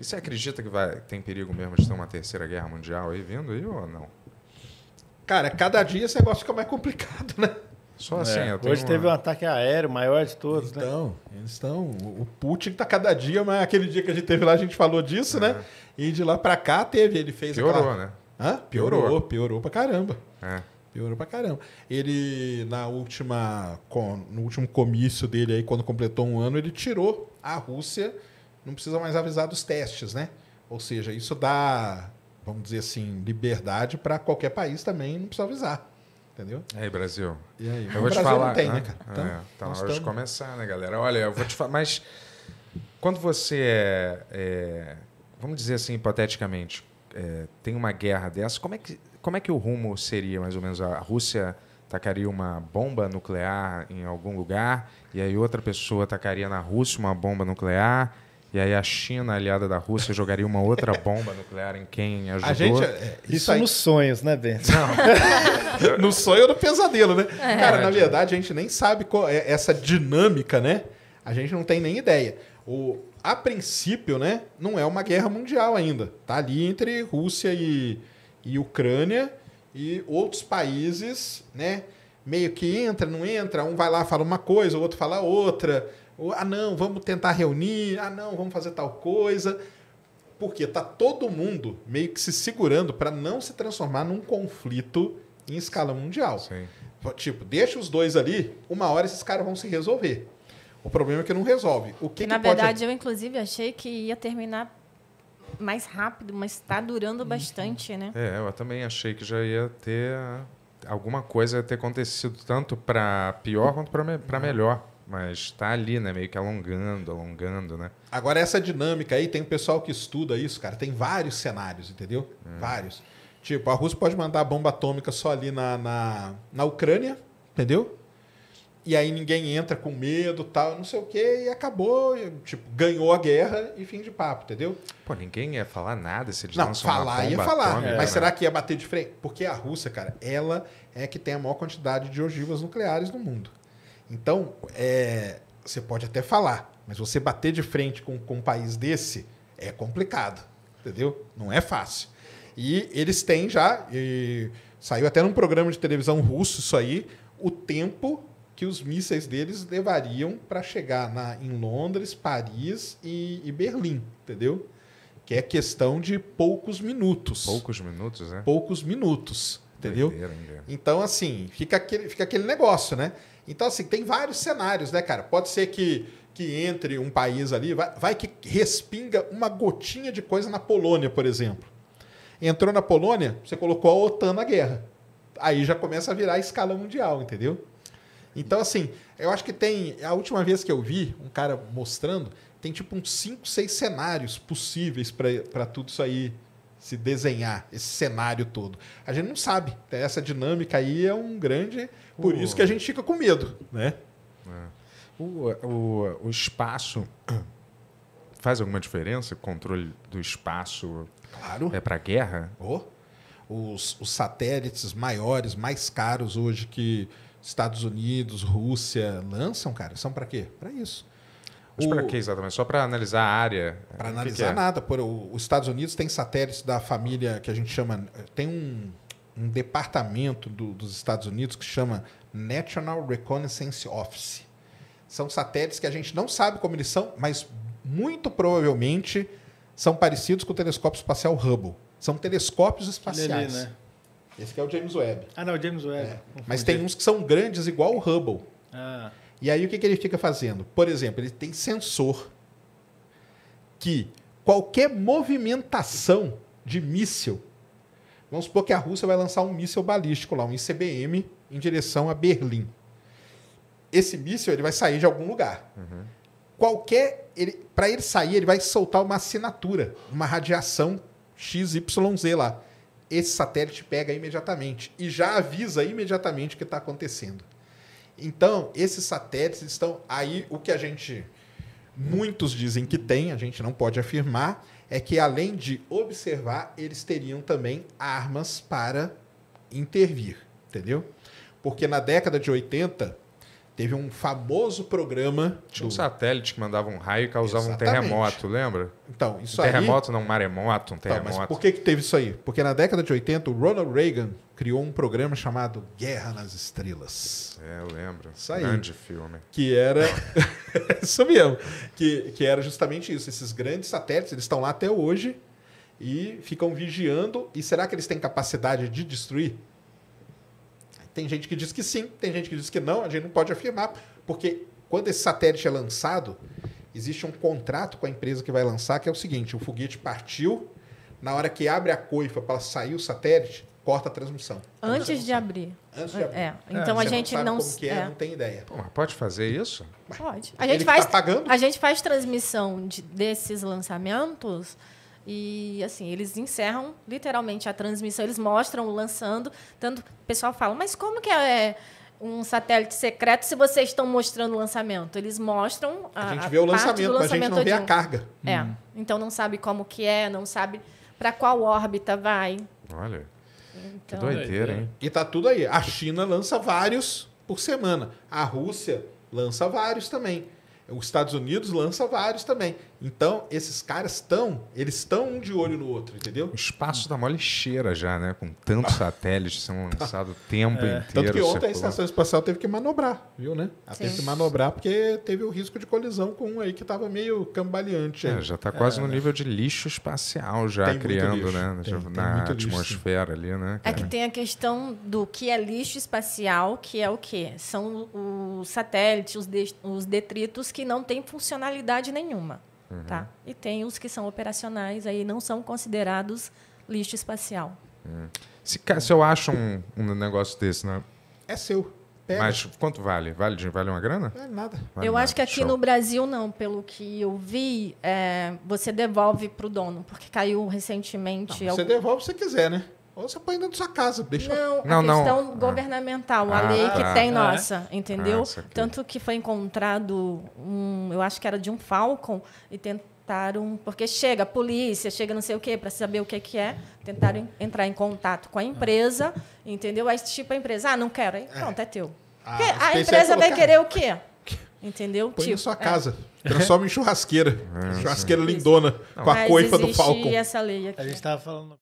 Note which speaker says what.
Speaker 1: E você acredita que vai, tem perigo mesmo de ter uma terceira guerra mundial aí vindo aí ou não?
Speaker 2: Cara, cada dia esse negócio fica mais complicado, né? Só assim. É, hoje teve um ataque aéreo maior de todos, então, né? Então, eles estão. O Putin está cada dia, mas aquele dia que a gente teve lá, a gente falou disso, né? é. né? E de lá para cá teve, ele fez. Piorou, aquela... né? Hã? Piorou, piorou, piorou pra caramba. É. Piorou pra caramba. Ele, na última, no último comício dele aí, quando completou um ano, ele tirou a Rússia não precisa mais avisar dos testes, né? Ou seja, isso dá, vamos dizer assim, liberdade para qualquer país também, não precisa avisar.
Speaker 1: Entendeu? E aí, Brasil? E aí? Eu vou Brasil te falar. Não tem, né, né cara? Então, é, tá na hora de começar, né, galera? Olha, eu vou te falar. Mas quando você é, é, Vamos dizer assim, hipoteticamente, é, tem uma guerra dessa, como é, que, como é que o rumo seria, mais ou menos? A Rússia tacaria uma bomba nuclear em algum lugar, e aí outra pessoa tacaria na Rússia uma bomba nuclear, e aí a China, aliada da Rússia, jogaria uma outra bomba nuclear em quem ajudou. A gente, é, isso, isso aí... nos sonhos, né, Bento? Não.
Speaker 2: no sonho ou no pesadelo, né? É. Cara, na é. verdade, a gente nem sabe qual é essa dinâmica, né? A gente não tem nem ideia. O, a princípio, né, não é uma guerra mundial ainda. Tá ali entre Rússia e, e Ucrânia e outros países, né? Meio que entra, não entra, um vai lá fala uma coisa, o outro fala outra ah, não, vamos tentar reunir. Ah, não, vamos fazer tal coisa. Porque tá todo mundo meio que se segurando para não se transformar num conflito em escala mundial. Sim. Tipo, tipo, deixa os dois ali, uma hora esses caras vão
Speaker 1: se resolver.
Speaker 2: O problema é que não resolve. O que, e, que
Speaker 3: na pode... verdade, eu inclusive achei que ia terminar mais rápido, mas está durando uhum. bastante, né?
Speaker 1: É, eu também achei que já ia ter alguma coisa ter acontecido tanto para pior quanto para me uhum. melhor. Mas está ali, né? Meio que alongando, alongando, né?
Speaker 2: Agora, essa dinâmica aí, tem pessoal que estuda isso, cara. Tem vários cenários, entendeu? Hum. Vários. Tipo, a Rússia pode mandar bomba atômica só ali na, na, na Ucrânia, entendeu? E aí ninguém entra com medo, tal, não sei o quê, e acabou, tipo, ganhou a guerra e fim de papo,
Speaker 1: entendeu? Pô, ninguém ia falar nada se eles não falar ia falar, atômica, mas né? será
Speaker 2: que ia bater de frente? Porque a Rússia, cara, ela é que tem a maior quantidade de ogivas nucleares no mundo. Então, é, você pode até falar, mas você bater de frente com, com um país desse é complicado, entendeu? Não é fácil. E eles têm já, saiu até num programa de televisão russo isso aí, o tempo que os mísseis deles levariam para chegar na, em Londres, Paris e, e, Berlim, entendeu? Que é questão de poucos minutos. Poucos
Speaker 1: minutos, né?
Speaker 2: Poucos minutos. Entendeu? Doideira, então, assim, fica aquele, fica aquele negócio, né? Então, assim, tem vários cenários, né, cara? Pode ser que, que entre um país ali, vai, vai que respinga uma gotinha de coisa na Polônia, por exemplo. Entrou na Polônia, você colocou a OTAN na guerra. Aí já começa a virar a escala mundial, entendeu? Então, assim, eu acho que tem. A última vez que eu vi um cara mostrando, tem tipo uns 5, 6 cenários possíveis para tudo isso aí se desenhar esse cenário todo. A gente não sabe. Essa dinâmica aí é um grande. Por o... isso que a gente fica com medo,
Speaker 1: né? É. O, o, o espaço faz alguma diferença? O controle do espaço claro. é para guerra? Oh. Os, os
Speaker 2: satélites maiores, mais caros hoje que Estados Unidos, Rússia lançam, cara, são para quê? Para isso
Speaker 1: mas para que exatamente? Só para analisar a área? Para analisar é?
Speaker 2: nada. Por, o, os Estados Unidos tem satélites da família que a gente chama. Tem um, um departamento do, dos Estados Unidos que chama National Reconnaissance Office. São satélites que a gente não sabe como eles são, mas muito provavelmente são parecidos com o telescópio espacial Hubble. São telescópios espaciais. Lili, né? Esse é o James Webb. Ah, não, o James Webb. É. Mas tem uns que são grandes, igual o Hubble. Ah. E aí o que, que ele fica fazendo? Por exemplo, ele tem sensor que qualquer movimentação de míssil, vamos supor que a Rússia vai lançar um míssil balístico lá, um ICBM, em direção a Berlim. Esse míssil ele vai sair de algum lugar. Uhum. Qualquer. Ele, para ele sair, ele vai soltar uma assinatura, uma radiação XYZ lá. Esse satélite pega imediatamente e já avisa imediatamente o que está acontecendo. Então, esses satélites estão aí. O que a gente. Muitos dizem que tem, a gente não pode afirmar, é que além de observar, eles teriam também armas para intervir, entendeu? Porque na década de 80, teve um famoso
Speaker 1: programa. Tinha do... um satélite que mandava um raio e causava Exatamente. um terremoto, lembra? Então, isso um terremoto, aí. Terremoto, não um maremoto, um então, terremoto. mas por
Speaker 2: que, que teve isso aí? Porque na década de 80, o Ronald Reagan criou um programa chamado Guerra nas
Speaker 1: Estrelas. É, eu lembro. Isso aí. Grande filme.
Speaker 2: Que era. isso mesmo. Que, que era justamente isso. Esses grandes satélites, eles estão lá até hoje e ficam vigiando. E será que eles têm capacidade de destruir? Tem gente que diz que sim, tem gente que diz que não, a gente não pode afirmar, porque quando esse satélite é lançado, existe um contrato com a empresa que vai lançar que é o seguinte: o foguete partiu, na hora que abre a coifa para sair o satélite, corta a transmissão.
Speaker 3: Antes de abrir. Antes de é, abrir. É. Então é. a gente não, não sabe não... É, é. não
Speaker 1: tem ideia. Pô, pode fazer isso? Pode. A gente tá faz tá pagando. A
Speaker 3: gente faz transmissão de, desses lançamentos e assim, eles encerram literalmente a transmissão, eles mostram lançando, tanto o pessoal fala: "Mas como que é, é um satélite secreto se vocês estão mostrando o lançamento. Eles mostram a, a gente vê a o lançamento, lançamento, mas a gente não vê a carga. É. Hum. Então não sabe como que é, não sabe para qual órbita vai. Olha. Então... Que doideira,
Speaker 1: hein?
Speaker 2: E tá tudo aí. A China lança vários por semana. A Rússia lança vários também. Os Estados Unidos lança vários também. Então, esses caras estão, eles
Speaker 1: estão um de olho no outro, entendeu? O espaço hum. Tá da mó já, né? Com tantos satélites sendo lançados o tempo é. inteiro. Tanto que ontem a Estação
Speaker 2: Espacial teve que manobrar, viu, né? Ela teve que manobrar porque teve o risco de colisão com um aí que estava meio cambaleante. É, já está
Speaker 1: quase é, no né? nível de lixo espacial já, tem criando, né? Tem, na tem atmosfera lixo. ali, né?
Speaker 3: É cara? É que tem a questão do que é lixo espacial, que é o quê? São os satélites, os detritos que não têm funcionalidade nenhuma. Uhum. Tá? E tem os que são operacionais, aí não são considerados lixo espacial.
Speaker 1: Uhum. Se, se, eu acho um, um negócio desse, né?
Speaker 3: é seu. Pega.
Speaker 1: Mas quanto vale? Vale, vale uma grana?
Speaker 3: nada. Vale eu nada. acho que aqui Show. no Brasil não, pelo que eu vi, é, você devolve para o dono, porque caiu recentemente. Não, você devolve se quiser, né? Ou você põe dentro da sua casa, deixa. Não, não a não, questão não. Ah. governamental, ah, a lei ah, que tá. tem ah, nossa, é? entendeu? Tanto que foi encontrado um, eu acho que era de um Falcon e tentaram, porque chega a polícia, chega não sei o quê, para saber o que que é, tentaram entrar em contato com a empresa, entendeu? Aí tipo a empresa, ah, não quero, aí é. pronto, é, é teu. a, empresa vai querer o quê? Entendeu? Põe tipo, na sua é. casa.
Speaker 2: Transforma em churrasqueira. É, churrasqueira sim. lindona, Não, com a coifa do Falcon.
Speaker 3: essa lei aqui. A
Speaker 1: gente tava falando